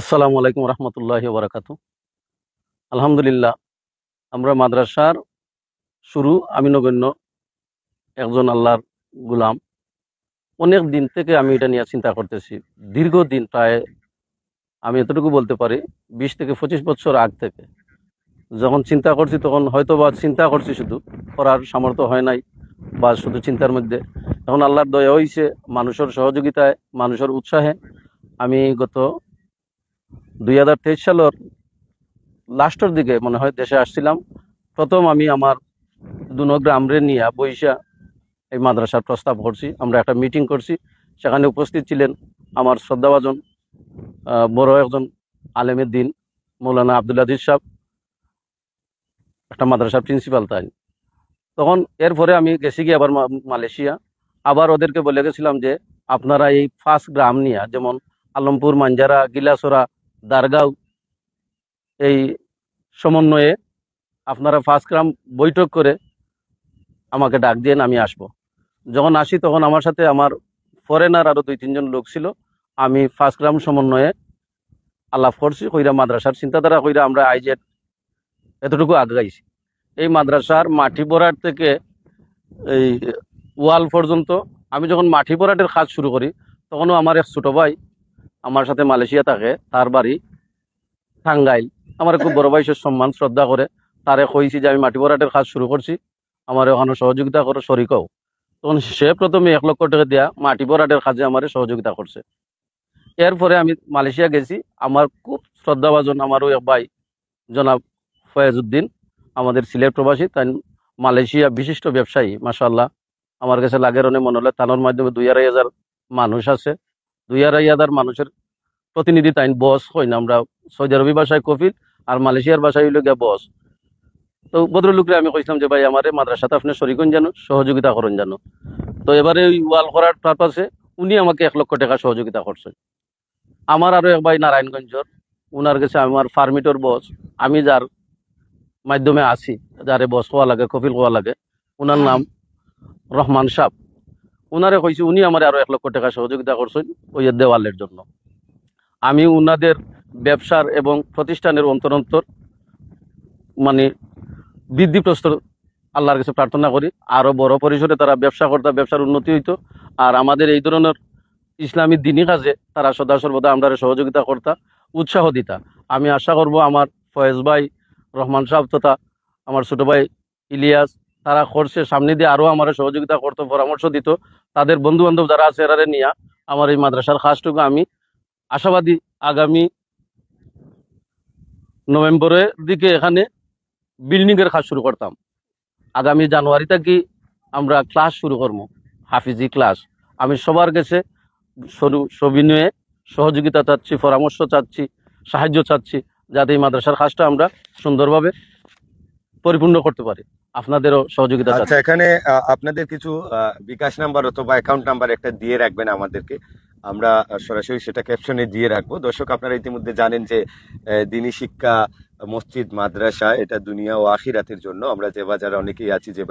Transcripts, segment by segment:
আসসালামু আলাইকুম রহমতুল্লাহ বারাকাতু আলহামদুলিল্লাহ আমরা মাদ্রাসার শুরু আমিনগণ্য একজন আল্লাহর গুলাম অনেক দিন থেকে আমি এটা নিয়ে চিন্তা করতেছি দীর্ঘদিন প্রায় আমি এতটুকু বলতে পারি বিশ থেকে পঁচিশ বছর আগ থেকে যখন চিন্তা করছি তখন হয়তো বা চিন্তা করছি শুধু করার সামর্থ্য হয় নাই বা শুধু চিন্তার মধ্যে এখন আল্লাহর দয়া হয়েছে মানুষের সহযোগিতায় মানুষের উৎসাহে আমি গত দুই হাজার তেইশ সালের লাস্টের দিকে মনে হয় দেশে আসছিলাম প্রথম আমি আমার দুনো রে নিয়ে বৈশা এই মাদ্রাসার প্রস্তাব করছি আমরা একটা মিটিং করছি সেখানে উপস্থিত ছিলেন আমার শ্রদ্ধাভাজন বড় একজন আলেমের দিন মৌলানা আবদুল আদিজ সাহ একটা মাদ্রাসার প্রিন্সিপাল তাই তখন এরপরে আমি গেছি গিয়ে আবার মালয়েশিয়া আবার ওদেরকে বলে গেছিলাম যে আপনারা এই ফার্স্ট গ্রাম নিয়ে যেমন আলমপুর মাঞ্জারা গিলাসোরা দারগাঁও এই সমন্বয়ে আপনারা ফার্স্ট গ্রাম বৈঠক করে আমাকে ডাক দিয়ে আমি আসব। যখন আসি তখন আমার সাথে আমার ফরেনার আরও দুই তিনজন লোক ছিল আমি ফার্স্ট গ্রাম সমন্বয়ে আল্লাহ ফরসি কইরা মাদ্রাসার চিন্তাধারা কইরা আমরা আইজেট এতটুকু আগাইছি এই মাদ্রাসার মাটি বরাট থেকে এই ওয়াল পর্যন্ত আমি যখন মাটি বরাটের কাজ শুরু করি তখনও আমার এক ছোটো ভাই আমার সাথে মালয়েশিয়া থাকে তার বাড়ি সাংগাইল আমার খুব বড় ভাই সম্মান শ্রদ্ধা করে তারে কইছি যে আমি মাটি ভরাটের কাজ শুরু করছি আমার ওখানে সহযোগিতা করো শরিকও তখন সে প্রথমে এক লক্ষ টাকা দেওয়া মাটি ভরাটের কাজে আমার সহযোগিতা করছে এরপরে আমি মালয়েশিয়া গেছি আমার খুব শ্রদ্ধাভাজন আমারও এক ভাই জনাব ফয়েজউদ্দিন আমাদের সিলেট প্রবাসী তাই মালয়েশিয়া বিশিষ্ট ব্যবসায়ী মাসাল্লাহ আমার কাছে লাগের অনেক মনে হলে তানোর মাধ্যমে দুই আড়াই হাজার মানুষ আছে দুই আড়াই হাজার মানুষের প্রতিনিধি তাইন বস হই না আমরা সৌদি আরবি ভাষায় কফিল আর মালয়েশিয়ার ভাষায় হইল গিয়া বস তো ভদ্রলোকরে আমি কইছিলাম যে ভাই আমার মাদ্রাসাতে আপনি শরিকন জানো সহযোগিতা করেন জানো তো এবারে ওই ওয়াল করার পারপাসে উনি আমাকে এক লক্ষ টাকা সহযোগিতা করছেন আমার আরও এক ভাই নারায়ণগঞ্জর ওনার কাছে আমার ফার্মিটোর বস আমি যার মাধ্যমে আছি যারে বস হওয়া লাগে কফিল হওয়া লাগে ওনার নাম রহমান সাহ ওনারে কইছি উনি আমার আরো এক লক্ষ টাকা সহযোগিতা করছেন ওই দেওয়ালের জন্য আমি ওনাদের ব্যবসার এবং প্রতিষ্ঠানের অন্তরন্তর মানে বৃদ্ধি প্রস্তর আল্লাহর কাছে প্রার্থনা করি আরও বড় পরিসরে তারা ব্যবসা করতে ব্যবসার উন্নতি হইতো আর আমাদের এই ধরনের ইসলামী দিনই কাজে তারা সদা সর্বদা আমরা সহযোগিতা করতা উৎসাহ দিতা আমি আশা করব আমার ফয়েজ ভাই রহমান সাহেব তথা আমার ছোটো ভাই ইলিয়াস তারা করছে সামনে দিয়ে আরও আমার সহযোগিতা করতো পরামর্শ দিত তাদের বন্ধু বান্ধব যারা আছে এরারে নিয়ে আমার এই মাদ্রাসার খাসটুকু আমি আশাবাদী আগামী নভেম্বরের দিকে এখানে বিল্ডিংয়ের কাজ শুরু করতাম আগামী জানুয়ারিতে কি আমরা ক্লাস শুরু করবো হাফিজি ক্লাস আমি সবার কাছে নিয়ে সহযোগিতা চাচ্ছি পরামর্শ চাচ্ছি সাহায্য চাচ্ছি যাতে এই মাদ্রাসার কাজটা আমরা সুন্দরভাবে পরিপূর্ণ করতে পারি আপনাদেরও সহযোগিতা আচ্ছা এখানে আপনাদের কিছু বিকাশ নাম্বার অথবা অ্যাকাউন্ট নাম্বার একটা দিয়ে রাখবেন আমাদেরকে আমরা সরাসরি সেটা ক্যাপশনে দিয়ে রাখবো দর্শক আপনারা ইতিমধ্যে জানেন যে দিনী শিক্ষা মসজিদ মাদ্রাসা এটা দুনিয়া ও আখিরাতের জন্য আমরা যে বাজারে অনেকেই আছি যে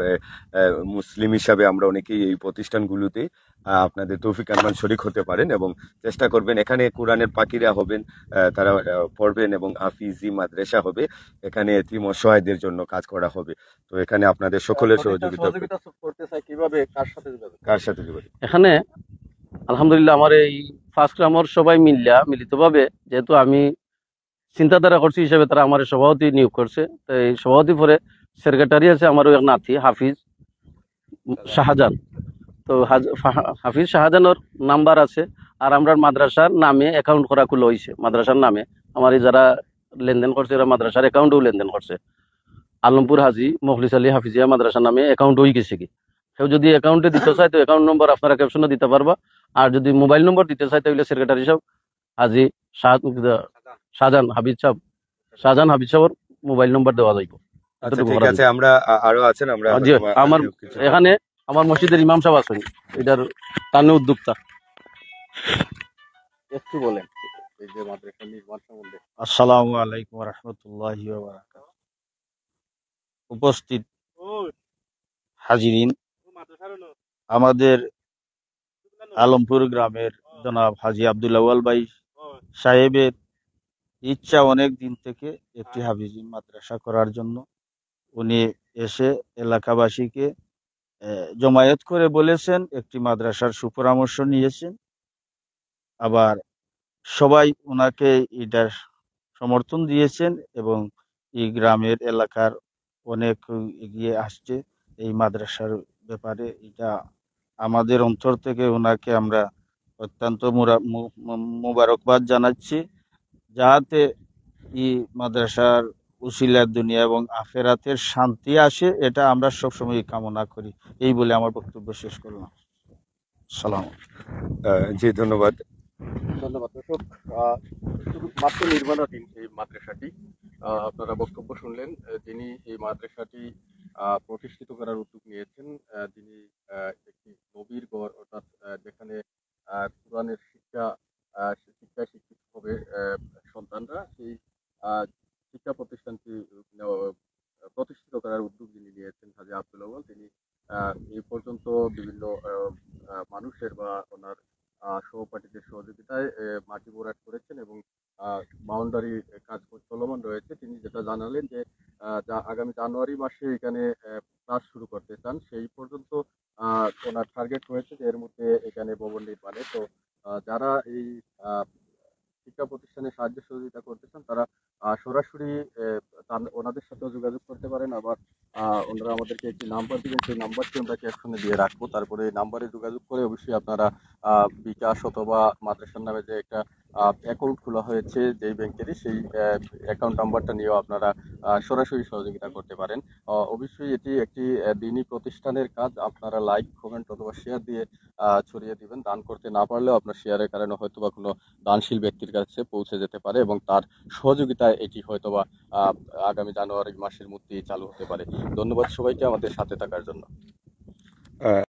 মুসলিম হিসাবে আমরা অনেকেই এই প্রতিষ্ঠানগুলোতে আপনাদের তৌফিক আহমান শরিক হতে পারেন এবং চেষ্টা করবেন এখানে কোরআনের পাখিরা হবেন তারা পড়বেন এবং হাফিজি মাদ্রাসা হবে এখানে এতিম অসহায়দের জন্য কাজ করা হবে তো এখানে আপনাদের সকলের সহযোগিতা করতে চাই কিভাবে কার সাথে কার সাথে এখানে আলহামদুলিল্লাহ আমার এই ফার্স্ট গ্রামর সবাই মিললা মিলিতভাবে যেহেতু আমি চিন্তাধারা করছে হিসাবে তারা আমার সভাপতি নিয়োগ করছে তো এই সভাপতি পরে সেক্রেটারি আছে আমার ওই নাতি হাফিজ শাহজাহান তো হাফিজ শাহজানোর নাম্বার আছে আর আমরা মাদ্রাসার নামে অ্যাকাউন্ট করা খুলে হয়েছে মাদ্রাসার নামে আমার যারা লেনদেন করছে এরা মাদ্রাসার অ্যাকাউন্টেও লেনদেন করছে আলমপুর হাজি মখলিস আলী হাফিজিয়া মাদ্রাসার নামে অ্যাকাউন্ট হয়ে গেছে কি কেউ যদি অ্যাকাউন্টে দিতে চায় তো অ্যাকাউন্ট নম্বর আপনারা ক্যাপশনে দিতে পারবা আর যদি মোবাইল নম্বর দিতে চায় তাহলে সেক্রেটারি সব হাজি শাহ শাহজাহান হাবিজ সাহ শাহজাহান হাবিজ সাহর মোবাইল নম্বর দেওয়া যাইব আচ্ছা, উপস্থিত হাজিরিন আমাদের আলমপুর গ্রামের জনাব হাজি আবদুল্লাহ ভাই সাহেবের ইচ্ছা অনেক দিন থেকে একটি হাফিজি মাদ্রাসা করার জন্য উনি এসে এলাকাবাসীকে জমায়েত করে বলেছেন একটি মাদ্রাসার সুপরামর্শ নিয়েছেন আবার সবাই ওনাকে এটার সমর্থন দিয়েছেন এবং এই গ্রামের এলাকার অনেক এগিয়ে আসছে এই মাদ্রাসার ব্যাপারে এটা আমাদের অন্তর থেকে ওনাকে আমরা অত্যন্ত মুবারকবাদ জানাচ্ছি যাহাতে ই মাদ্রাসার উশিলার দুনিয়া এবং আফেরাতের শান্তি আসে এটা আমরা সবসময় কামনা করি এই বলে আমার বক্তব্য শেষ করলাম সালাম জি ধন্যবাদ ধন্যবাদ দর্শক মাত্র নির্মাণাধীন এই মাদ্রাসাটি আপনারা বক্তব্য শুনলেন তিনি এই মাদ্রাসাটি প্রতিষ্ঠিত করার উদ্যোগ নিয়েছেন তিনি একটি নবীর গড় অর্থাৎ যেখানে কোরআনের শিক্ষা শিক্ষা শিক্ষিত হবে সন্তানরা সেই শিক্ষা প্রতিষ্ঠানটি প্রতিষ্ঠিত করার উদ্যোগ যিনি নিয়েছেন হাজি আব্দুল আওয়াল তিনি এই পর্যন্ত বিভিন্ন মানুষের বা ওনার সহপাঠীদের সহযোগিতায় মাটি বোরাট করেছেন এবং বাউন্ডারি কাজ চলমান রয়েছে তিনি যেটা জানালেন যে আগামী জানুয়ারি মাসে এখানে কাজ শুরু করতে চান সেই পর্যন্ত ওনার টার্গেট রয়েছে যে এর মধ্যে এখানে ভবন নির্মাণে তো যারা এই শিক্ষা প্রতিষ্ঠানে সাহায্য সহযোগিতা করতে চান তারা সরাসরি ওনাদের সাথে যোগাযোগ করতে পারেন আবার ওনারা আমাদেরকে একটি নাম্বার দিবেন সেই নাম্বারটি আমরা একসঙ্গে দিয়ে রাখবো তারপরে নাম্বারে যোগাযোগ করে অবশ্যই আপনারা বিকাশ অথবা মাদ্রাসার নামে যে একটা অ্যাকাউন্ট খোলা হয়েছে যেই ব্যাংকেরই সেই অ্যাকাউন্ট নাম্বারটা নিয়েও আপনারা সরাসরি সহযোগিতা করতে পারেন অবশ্যই এটি একটি দিনী প্রতিষ্ঠানের কাজ আপনারা লাইক কমেন্ট অথবা শেয়ার দিয়ে ছড়িয়ে দিবেন দান করতে না পারলেও আপনার শেয়ারের কারণে হয়তো বা কোনো দানশীল ব্যক্তির কাছে পৌঁছে যেতে পারে এবং তার সহযোগিতা এটি হয়তোবা আগামী জানুয়ারি মাসের মধ্যেই চালু হতে পারে ধন্যবাদ সবাইকে আমাদের সাথে থাকার জন্য